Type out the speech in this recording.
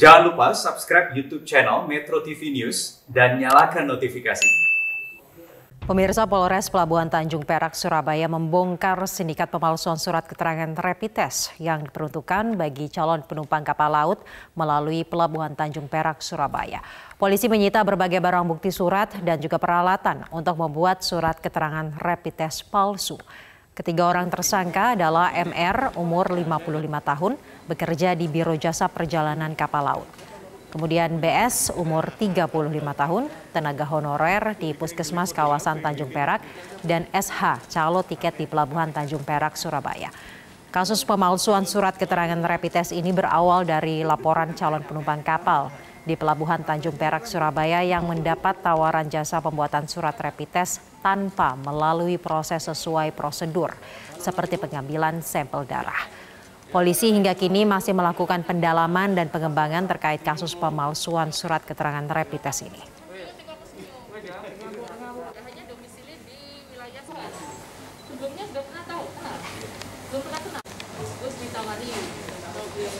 Jangan lupa subscribe YouTube channel Metro TV News dan nyalakan notifikasi. Pemirsa Polres Pelabuhan Tanjung Perak, Surabaya membongkar sindikat pemalsuan surat keterangan rapid test yang diperuntukkan bagi calon penumpang kapal laut melalui Pelabuhan Tanjung Perak, Surabaya. Polisi menyita berbagai barang bukti surat dan juga peralatan untuk membuat surat keterangan rapid test palsu. Ketiga orang tersangka adalah MR umur 55 tahun bekerja di Biro Jasa Perjalanan Kapal Laut. Kemudian BS umur 35 tahun, tenaga honorer di Puskesmas kawasan Tanjung Perak, dan SH, calo tiket di Pelabuhan Tanjung Perak, Surabaya. Kasus pemalsuan surat keterangan rapid test ini berawal dari laporan calon penumpang kapal di Pelabuhan Tanjung Perak, Surabaya yang mendapat tawaran jasa pembuatan surat rapid test tanpa melalui proses sesuai prosedur seperti pengambilan sampel darah. Polisi hingga kini masih melakukan pendalaman dan pengembangan terkait kasus pemalsuan surat keterangan rapid test ini.